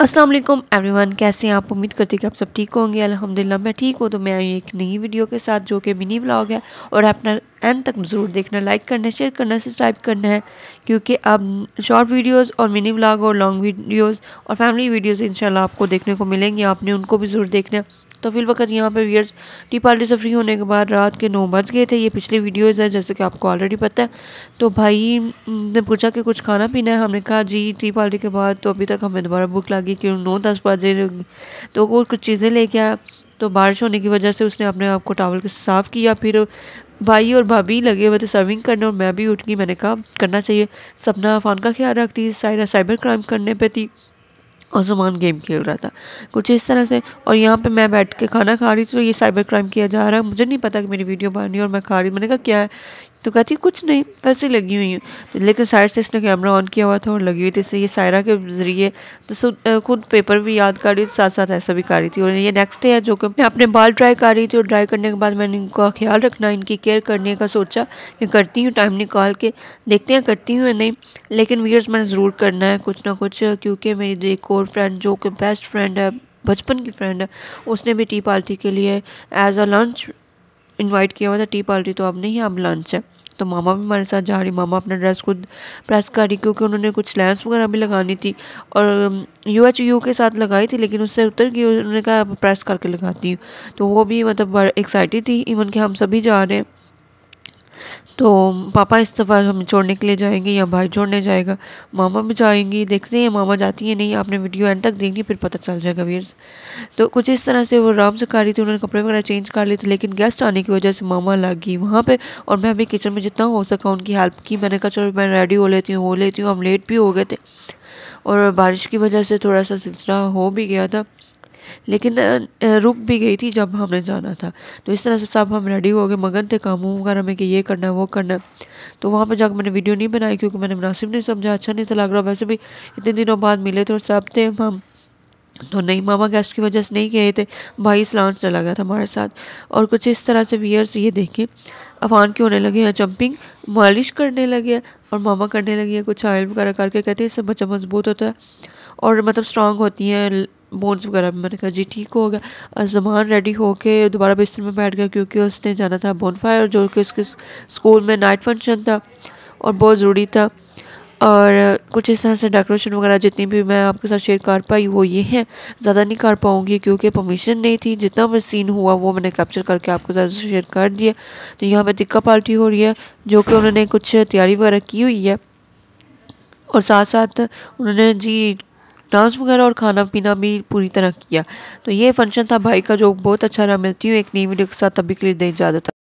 अस्सलाम वालेकुम एवरीवन कैसे हैं आप उम्मीद करते हैं कि आप सब ठीक होंगे अल्हम्दुलिल्लाह मैं ठीक हूँ तो मैं आई एक नई वीडियो के साथ जो कि मिनी व्लॉग है और अपना एंड तक ज़रूर देखना लाइक करना शेयर करना सब्सक्राइब करना है क्योंकि अब शॉर्ट वीडियोस और मिनी व्लॉग और लॉन्ग वीडियोस और फैमिली वीडियोज़ इंशाल्लाह आपको देखने को मिलेंगे आपने उनको भी ज़रूर देखना तो फिल वक्त यहाँ पर वीयर्स टी पार्टी से फ्री होने के बाद रात के नौ बज गए थे ये पिछली वीडियोज़ है जैसे कि आपको ऑलरेडी पता है तो भाई ने पूछा कि कुछ खाना पीना है हमने कहा जी टी पार्टी के बाद तो अभी तक हमें दोबारा भूख लगी क्यों नौ दस बजे तो वो कुछ चीज़ें लेके आया तो बारिश होने की वजह से उसने अपने आप को टावल के साफ़ किया फिर भाई और भाभी लगे हुए थे सर्विंग करने और मैं भी उठ गई मैंने कहा करना चाहिए सपना अफान का ख्याल रखती साइबर क्राइम करने पर थी और जुमान गेम खेल रहा था कुछ इस तरह से और यहाँ पे मैं बैठ के खाना खा रही थी तो ये साइबर क्राइम किया जा रहा है मुझे नहीं पता कि मेरी वीडियो बनी और मैं खा रही मैंने कहा क्या है तो कहती कुछ नहीं वैसे लगी हुई हूँ तो लेकिन साइड से इसने कैमरा ऑन किया हुआ था और लगी हुई थी इससे ये सायरा के ज़रिए तो खुद पेपर भी याद कर रही थी साथ साथ ऐसा भी कर रही थी और ये नेक्स्ट डे है जो कि मैं अपने बाल ड्राई कर रही थी और ड्राई करने के बाद मैंने इनका ख्याल रखना इनकी केयर करने का सोचा कि करती हूँ टाइम निकाल के देखते हैं करती हूँ या नहीं लेकिन वीडियोज़ मैंने ज़रूर करना है कुछ ना कुछ क्योंकि मेरी तो एक और फ्रेंड जो कि बेस्ट फ्रेंड है बचपन की फ्रेंड है उसने भी टी पार्टी के लिए एज अ लंच इनवाइट किया हुआ था टी पार्टी तो अब नहीं है अब लंच है तो मामा भी हमारे साथ जा रही मामा अपना ड्रेस खुद प्रेस कर रही क्योंकि उन्होंने कुछ स्लैम्स वगैरह भी लगानी थी और यू एच यू के साथ लगाई थी लेकिन उससे उतर गई उन्होंने कहा प्रेस करके लगाती हूँ तो वो भी मतलब एक्साइटेड थी इवन कि हम सभी जा रहे हैं तो पापा इस दफ़ा हम छोड़ने के लिए जाएंगे या भाई छोड़ने जाएगा मामा भी जाएंगी देखते हैं मामा जाती हैं नहीं आपने वीडियो एंड तक देखनी फिर पता चल जाएगा वीर्स तो कुछ इस तरह से वो आराम से कर रही थी उन्होंने कपड़े वगैरह चेंज कर लिए थे लेकिन गेस्ट आने की वजह से मामा लग गई वहाँ पर और मैं अभी किचन में जितना हो सका उनकी हेल्प की मैंने कहा चलो मैं रेडी हो लेती हूँ हो लेती हूँ हम लेट भी हो गए थे और बारिश की वजह से थोड़ा सा सिलसिला हो भी गया था लेकिन रुक भी गई थी जब हमने जाना था तो इस तरह से सब हम रेडी हो गए मगन थे कामों वगैरह में कि ये करना है वो करना है तो वहाँ पर जाकर मैंने वीडियो नहीं बनाई क्योंकि मैंने मुनासिब नहीं समझा अच्छा नहीं था लग रहा वैसे भी इतने दिनों बाद मिले थे और सब थे हम तो नहीं मामा गेस्ट की वजह से नहीं गए थे भाई इस्लाम चला गया था हमारे साथ और कुछ इस तरह से वियर्स ये देखें अफान के होने लगे हैं जंपिंग मालिश करने लगे हैं और मामा करने लगी है कुछ ऑयल वगैरह करके कहते हैं इससे बच्चा मजबूत होता है और मतलब स्ट्रांग होती हैं बोन्स वगैरह में मैंने कहा जी ठीक होगा अजमान रेडी होके दोबारा बिस्तर में बैठ गया क्योंकि उसने जाना था बोन फायर जो कि उसके स्कूल में नाइट फंक्शन था और बहुत ज़रूरी था और कुछ इस तरह से डेकोरेशन वगैरह जितनी भी मैं आपके साथ शेयर कर पाई वो ये हैं ज़्यादा नहीं कर पाऊँगी क्योंकि परमिशन नहीं थी जितना मैं सीन हुआ वो मैंने कैप्चर करके आपके साथ शेयर कर दिया तो यहाँ पे टिक्का पार्टी हो रही है जो कि उन्होंने कुछ तैयारी वगैरह की हुई है और साथ साथ उन्होंने जी डांस वगैरह और खाना पीना भी पूरी तरह किया तो ये फंक्शन था भाई का जो बहुत अच्छा रहा मिलती हूँ एक नई वीडियो के साथ अभी के लिए दें इजाज़त